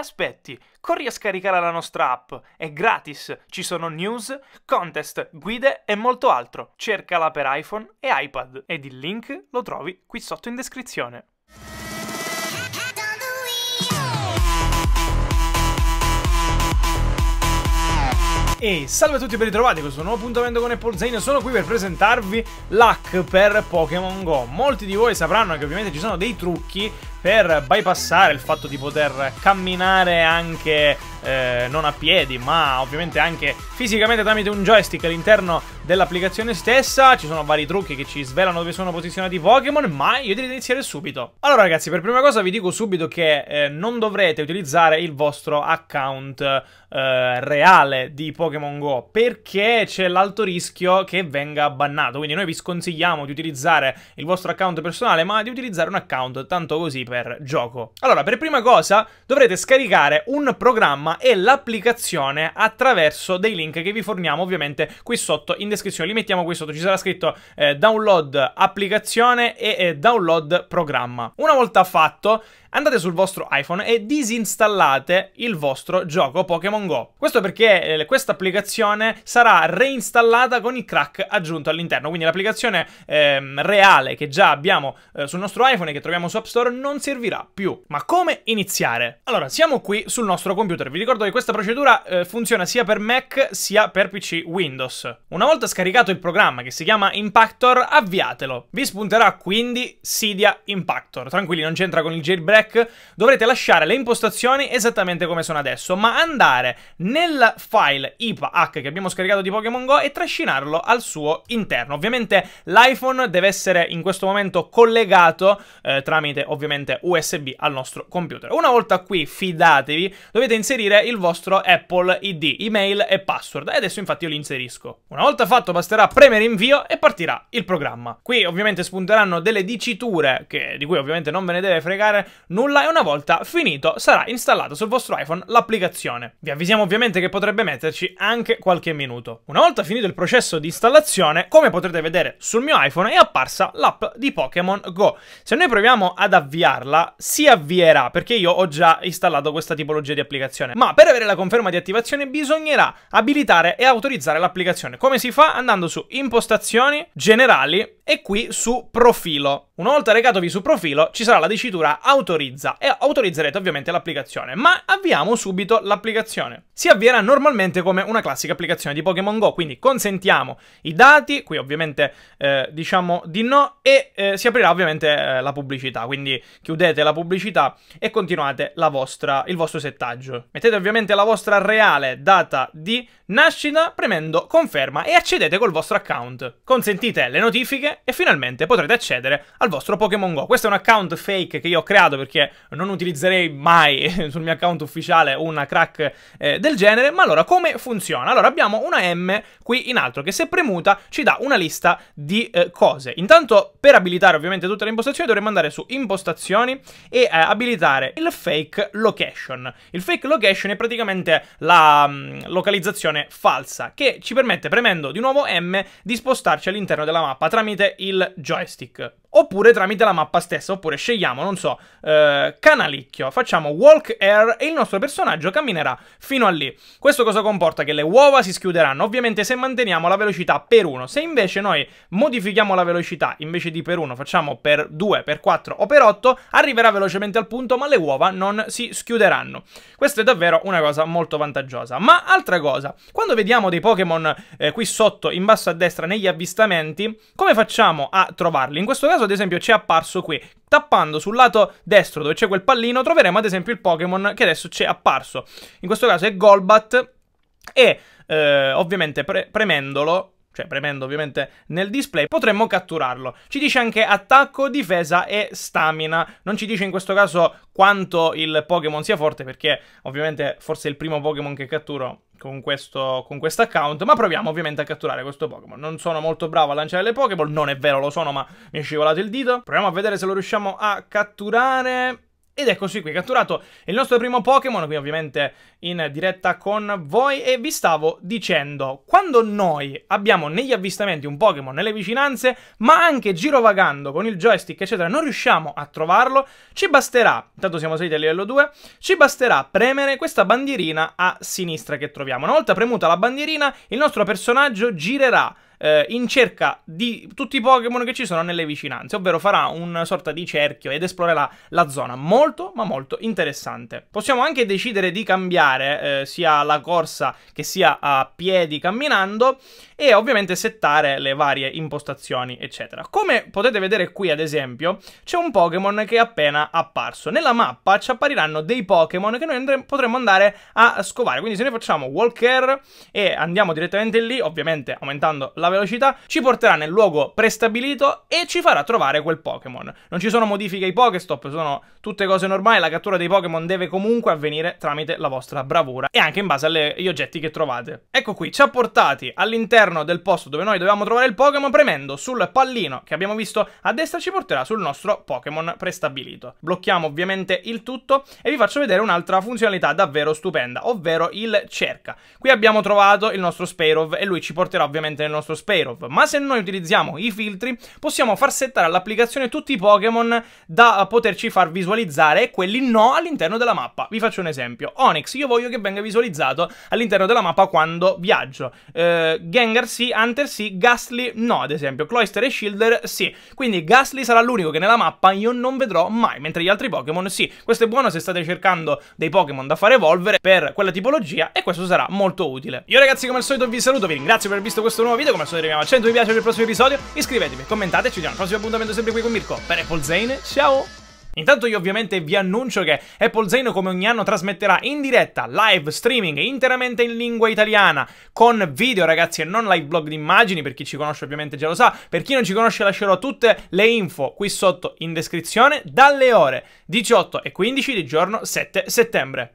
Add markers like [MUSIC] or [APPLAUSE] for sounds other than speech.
aspetti? Corri a scaricare la nostra app, è gratis, ci sono news, contest, guide e molto altro. Cercala per iPhone e iPad ed il link lo trovi qui sotto in descrizione. E salve a tutti e ben ritrovati in questo nuovo appuntamento con Apple Zane Sono qui per presentarvi l'hack per Pokémon GO Molti di voi sapranno che ovviamente ci sono dei trucchi per bypassare il fatto di poter camminare anche eh, non a piedi, ma ovviamente anche fisicamente tramite un joystick all'interno dell'applicazione stessa. Ci sono vari trucchi che ci svelano dove sono posizionati i Pokémon, ma io direi di iniziare subito. Allora ragazzi, per prima cosa vi dico subito che eh, non dovrete utilizzare il vostro account eh, reale di Pokémon Go, perché c'è l'alto rischio che venga bannato. Quindi noi vi sconsigliamo di utilizzare il vostro account personale, ma di utilizzare un account tanto così per gioco. Allora, per prima cosa dovrete scaricare un programma e l'applicazione attraverso dei link che vi forniamo ovviamente qui sotto in descrizione. Li mettiamo qui sotto, ci sarà scritto eh, download applicazione e eh, download programma. Una volta fatto, andate sul vostro iPhone e disinstallate il vostro gioco Pokémon Go. Questo perché eh, questa applicazione sarà reinstallata con il crack aggiunto all'interno, quindi l'applicazione ehm, reale che già abbiamo eh, sul nostro iPhone e che troviamo su App Store non servirà più. Ma come iniziare? Allora, siamo qui sul nostro computer. Vi ricordo che questa procedura eh, funziona sia per Mac sia per PC Windows. Una volta scaricato il programma che si chiama Impactor, avviatelo. Vi spunterà quindi Sidia Impactor. Tranquilli, non c'entra con il jailbreak. Dovrete lasciare le impostazioni esattamente come sono adesso, ma andare nel file IPA che abbiamo scaricato di Pokémon Go e trascinarlo al suo interno. Ovviamente l'iPhone deve essere in questo momento collegato eh, tramite ovviamente corrente USB al nostro computer. Una volta qui, fidatevi, dovete inserire il vostro Apple ID, email e password. E adesso infatti io li inserisco. Una volta fatto basterà premere invio e partirà il programma. Qui ovviamente spunteranno delle diciture, che, di cui ovviamente non ve ne deve fregare nulla, e una volta finito sarà installata sul vostro iPhone l'applicazione. Vi avvisiamo ovviamente che potrebbe metterci anche qualche minuto. Una volta finito il processo di installazione, come potrete vedere sul mio iPhone è apparsa l'app di Pokémon Go. Se noi proviamo ad avviarla, attivarla si avvierà, perché io ho già installato questa tipologia di applicazione. Ma per avere la conferma di attivazione bisognerà abilitare e autorizzare l'applicazione. Come si fa? Andando su impostazioni, generali, e qui su profilo. Una volta legatovi su profilo ci sarà la dicitura autorizza e autorizzerete ovviamente l'applicazione, ma avviamo subito l'applicazione. Si avvierà normalmente come una classica applicazione di Pokémon Go, quindi consentiamo i dati, qui ovviamente eh, diciamo di no e eh, si aprirà ovviamente eh, la pubblicità, quindi chiudete la pubblicità e continuate vostra, il vostro settaggio. Mettete ovviamente la vostra reale data di nascita premendo conferma e accedete col vostro account. Consentite le notifiche e finalmente potrete accedere al vostro Pokémon Go. Questo è un account fake che io ho creato perché non utilizzerei mai [LAUGHS] sul mio account ufficiale una crack eh, del genere, ma allora come funziona? Allora abbiamo una M qui in alto che se premuta ci dà una lista di eh, cose. Intanto per abilitare ovviamente tutte le impostazioni dovremmo andare su impostazioni e eh, abilitare il fake location. Il fake location è praticamente la mh, mm, localizzazione falsa che ci permette premendo di nuovo M di spostarci all'interno della mappa tramite semplicemente il joystick oppure tramite la mappa stessa, oppure scegliamo, non so, eh, canalicchio, facciamo walk air e il nostro personaggio camminerà fino a lì. Questo cosa comporta? Che le uova si schiuderanno, ovviamente se manteniamo la velocità per 1, se invece noi modifichiamo la velocità, invece di per 1 facciamo per 2, per 4 o per 8, arriverà velocemente al punto ma le uova non si schiuderanno. Questa è davvero una cosa molto vantaggiosa. Ma altra cosa, quando vediamo dei Pokémon eh, qui sotto, in basso a destra, negli avvistamenti, come facciamo a trovarli? In questo caso caso, ad esempio, c'è apparso qui. Tappando sul lato destro dove c'è quel pallino troveremo ad esempio il Pokémon che adesso c'è apparso. In questo caso è Golbat e eh, ovviamente pre premendolo cioè premendo ovviamente nel display, potremmo catturarlo. Ci dice anche attacco, difesa e stamina. Non ci dice in questo caso quanto il Pokémon sia forte, perché ovviamente forse è il primo Pokémon che catturo con questo con quest account, ma proviamo ovviamente a catturare questo Pokémon. Non sono molto bravo a lanciare le Pokéball, non è vero, lo sono, ma mi è scivolato il dito. Proviamo a vedere se lo riusciamo a catturare. Ed eccoci qui, catturato il nostro primo Pokémon, qui ovviamente in diretta con voi, e vi stavo dicendo, quando noi abbiamo negli avvistamenti un Pokémon nelle vicinanze, ma anche girovagando con il joystick eccetera, non riusciamo a trovarlo, ci basterà, intanto siamo saliti a livello 2, ci basterà premere questa bandierina a sinistra che troviamo. Una volta premuta la bandierina, il nostro personaggio girerà eh, in cerca di tutti i Pokémon che ci sono nelle vicinanze, ovvero farà una sorta di cerchio ed esplorerà la zona. Molto, ma molto interessante. Possiamo anche decidere di cambiare eh, sia la corsa che sia a piedi camminando e ovviamente settare le varie impostazioni, eccetera. Come potete vedere qui, ad esempio, c'è un Pokémon che è appena apparso. Nella mappa ci appariranno dei Pokémon che noi andremo, potremo andare a scovare. Quindi se noi facciamo Walker e andiamo direttamente lì, ovviamente aumentando la velocità, ci porterà nel luogo prestabilito e ci farà trovare quel Pokémon. Non ci sono modifiche ai Pokéstop, sono tutte cose normali, la cattura dei Pokémon deve comunque avvenire tramite la vostra bravura e anche in base agli oggetti che trovate. Ecco qui, ci ha portati all'interno del posto dove noi dovevamo trovare il Pokémon premendo sul pallino che abbiamo visto a destra ci porterà sul nostro Pokémon prestabilito. Blocchiamo ovviamente il tutto e vi faccio vedere un'altra funzionalità davvero stupenda, ovvero il cerca. Qui abbiamo trovato il nostro Sparrow e lui ci porterà ovviamente nel nostro Speirov, ma se noi utilizziamo i filtri possiamo far settare all'applicazione tutti i Pokémon da eh, poterci far visualizzare e quelli no all'interno della mappa. Vi faccio un esempio. Onyx, io voglio che venga visualizzato all'interno della mappa quando viaggio. Eh, Gengar sì, Hunter sì, Ghastly no ad esempio, Cloyster e Shielder sì. Quindi Ghastly sarà l'unico che nella mappa io non vedrò mai, mentre gli altri Pokémon sì. Questo è buono se state cercando dei Pokémon da far evolvere per quella tipologia e questo sarà molto utile. Io ragazzi come al solito vi saluto, vi ringrazio per aver visto questo nuovo video, come al abbraccio, arriviamo a 100 mi piace per il prossimo episodio, iscrivetevi, commentate, ci vediamo al prossimo appuntamento sempre qui con Mirko. Per Apple Zane, ciao! Intanto io ovviamente vi annuncio che Apple Zeno come ogni anno trasmetterà in diretta, live, streaming, interamente in lingua italiana, con video ragazzi e non live blog di immagini, per chi ci conosce ovviamente già lo sa, per chi non ci conosce lascerò tutte le info qui sotto in descrizione, dalle ore 18 e 15 di giorno 7 settembre.